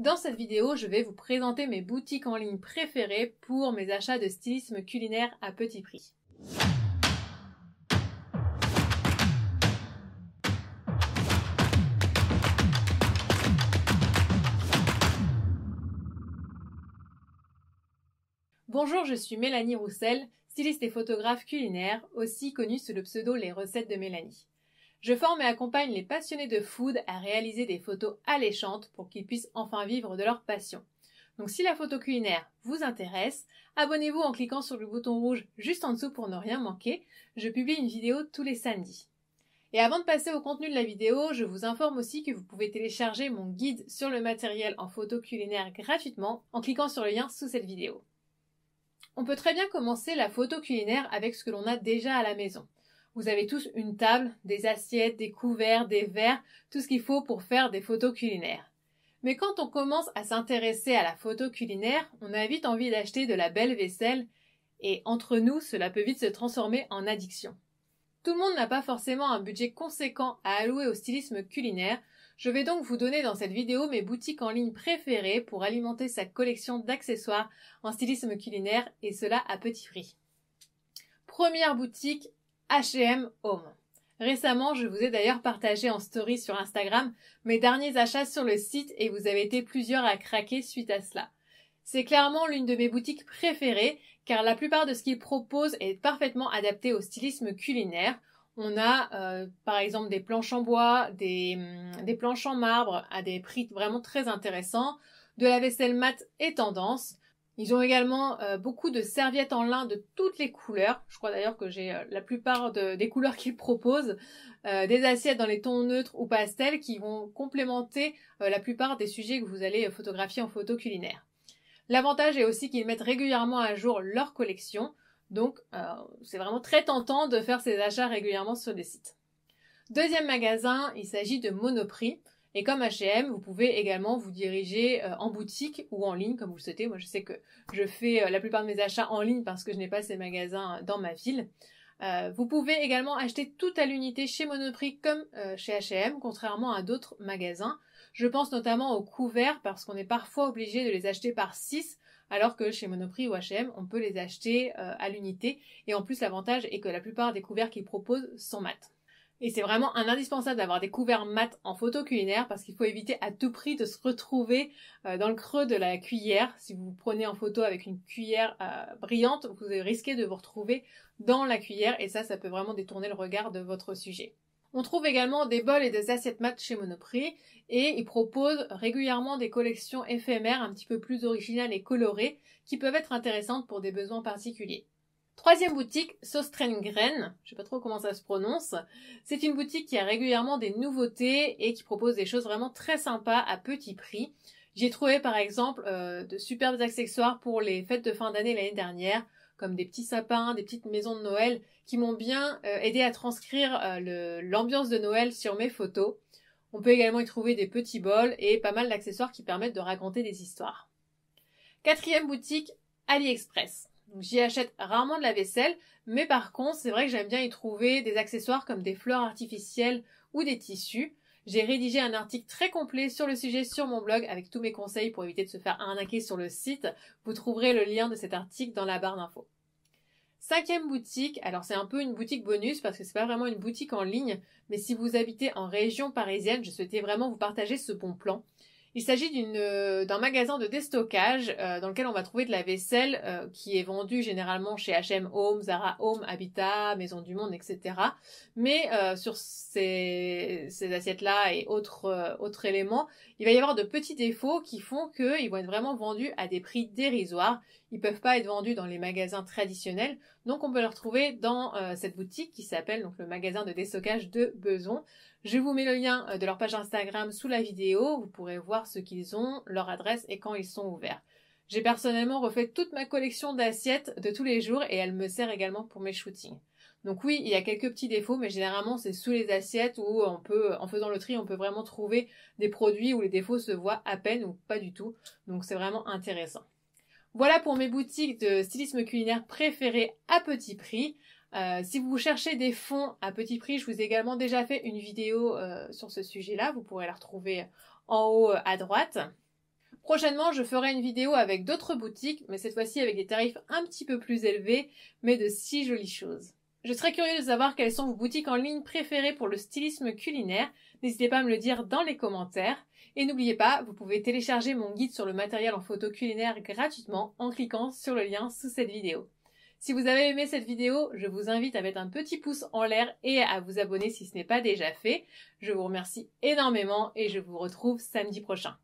Dans cette vidéo, je vais vous présenter mes boutiques en ligne préférées pour mes achats de stylisme culinaire à petit prix. Bonjour, je suis Mélanie Roussel, styliste et photographe culinaire, aussi connue sous le pseudo Les recettes de Mélanie. Je forme et accompagne les passionnés de food à réaliser des photos alléchantes pour qu'ils puissent enfin vivre de leur passion. Donc si la photo culinaire vous intéresse, abonnez-vous en cliquant sur le bouton rouge juste en dessous pour ne rien manquer. Je publie une vidéo tous les samedis. Et avant de passer au contenu de la vidéo, je vous informe aussi que vous pouvez télécharger mon guide sur le matériel en photo culinaire gratuitement en cliquant sur le lien sous cette vidéo. On peut très bien commencer la photo culinaire avec ce que l'on a déjà à la maison. Vous avez tous une table, des assiettes, des couverts, des verres, tout ce qu'il faut pour faire des photos culinaires. Mais quand on commence à s'intéresser à la photo culinaire, on a vite envie d'acheter de la belle vaisselle, et entre nous, cela peut vite se transformer en addiction. Tout le monde n'a pas forcément un budget conséquent à allouer au stylisme culinaire, je vais donc vous donner dans cette vidéo mes boutiques en ligne préférées pour alimenter sa collection d'accessoires en stylisme culinaire et cela à petit prix. Première boutique, H&M Home. Récemment, je vous ai d'ailleurs partagé en story sur Instagram mes derniers achats sur le site et vous avez été plusieurs à craquer suite à cela. C'est clairement l'une de mes boutiques préférées car la plupart de ce qu'ils proposent est parfaitement adapté au stylisme culinaire. On a euh, par exemple des planches en bois, des, hum, des planches en marbre à des prix vraiment très intéressants, de la vaisselle mat et tendance, ils ont également euh, beaucoup de serviettes en lin de toutes les couleurs. Je crois d'ailleurs que j'ai euh, la plupart des couleurs qu'ils proposent. Euh, des assiettes dans les tons neutres ou pastels qui vont complémenter la plupart des sujets que vous allez photographier en photo culinaire. L'avantage est aussi qu'ils mettent régulièrement à jour leur collection. Donc c'est vraiment très tentant de faire ces achats régulièrement sur des sites. Deuxième magasin, il s'agit de Monoprix. Et comme H&M, vous pouvez également vous diriger euh, en boutique ou en ligne, comme vous le souhaitez. Moi, je sais que je fais euh, la plupart de mes achats en ligne parce que je n'ai pas ces magasins euh, dans ma ville. vous pouvez également acheter tout à l'unité chez Monoprix comme chez H&M, contrairement à d'autres magasins. Je pense notamment aux couverts parce qu'on est parfois obligé de les acheter par 6 alors que chez Monoprix ou H&M, on peut les acheter à l'unité. Et en plus, l'avantage est que la plupart des couverts qu'ils proposent sont mat. Et c'est vraiment un indispensable d'avoir des couverts mat en photo culinaire parce qu'il faut éviter à tout prix de se retrouver euh, dans le creux de la cuillère. Si vous, vous prenez en photo avec une cuillère euh, brillante, vous risquez de vous retrouver dans la cuillère et ça, ça peut vraiment détourner le regard de votre sujet. On trouve également des bols et des assiettes mat chez Monoprix et ils proposent régulièrement des collections éphémères un petit peu plus originales et colorées qui peuvent être intéressantes pour des besoins particuliers. Troisième boutique, Sostrengren, je sais pas trop comment ça se prononce. C'est une boutique qui a régulièrement des nouveautés et qui propose des choses vraiment très sympas à petit prix. J'ai trouvé par exemple euh, de superbes accessoires pour les fêtes de fin d'année l'année dernière, comme des petits sapins, des petites maisons de Noël, qui m'ont bien euh, aidé à transcrire euh, l'ambiance de Noël sur mes photos. On peut également y trouver des petits bols et pas mal d'accessoires qui permettent de raconter des histoires. Quatrième boutique, AliExpress j'y achète rarement de la vaisselle, mais par contre, c'est vrai que j'aime bien y trouver des accessoires comme des fleurs artificielles ou des tissus. J'ai rédigé un article très complet sur le sujet sur mon blog avec tous mes conseils pour éviter de se faire arnaquer sur le site. Vous trouverez le lien de cet article dans la barre d'infos. Cinquième boutique, alors c'est un peu une boutique bonus parce que c'est pas vraiment une boutique en ligne, mais si vous habitez en région parisienne, je souhaitais vraiment vous partager ce bon plan. Il s'agit euh, d'un magasin de déstockage euh, dans lequel on va trouver de la vaisselle euh, qui est vendue généralement chez H&M Home, Zara Home, Habitat, Maison du Monde, etc. Mais sur ces, assiettes-là et autres, autres éléments, il va y avoir de petits défauts qui font qu'ils vont être vraiment vendus à des prix dérisoires. Ils peuvent pas être vendus dans les magasins traditionnels, donc on peut les retrouver dans cette boutique qui s'appelle donc le magasin de déstockage de Beson. Je vous mets le lien euh, de leur page Instagram sous la vidéo, vous pourrez voir ce qu'ils ont, leur adresse et quand ils sont ouverts. J'ai personnellement refait toute ma collection d'assiettes de tous les jours et elle me sert également pour mes shootings. Donc oui, il y a quelques petits défauts, mais généralement c'est sous les assiettes où en faisant le tri, on peut vraiment trouver des produits où les défauts se voient à peine ou pas du tout. Donc c'est vraiment intéressant. Voilà pour mes boutiques de stylisme culinaire préférées à petit prix. Euh, si vous cherchez des fonds à petit prix, je vous ai également déjà fait une vidéo euh, sur ce sujet-là. Vous pourrez la retrouver en haut euh, à droite. Prochainement, je ferai une vidéo avec d'autres boutiques, mais cette fois-ci avec des tarifs un petit peu plus élevés, mais de si jolies choses. Je serais curieux de savoir quelles sont vos boutiques en ligne préférées pour le stylisme culinaire. N'hésitez pas à me le dire dans les commentaires. Et n'oubliez pas, vous pouvez télécharger mon guide sur le matériel en photo culinaire gratuitement en cliquant sur le lien sous cette vidéo. Si vous avez aimé cette vidéo, je vous invite à mettre un petit pouce en l'air et à vous abonner si ce n'est pas déjà fait. Je vous remercie énormément et je vous retrouve samedi prochain.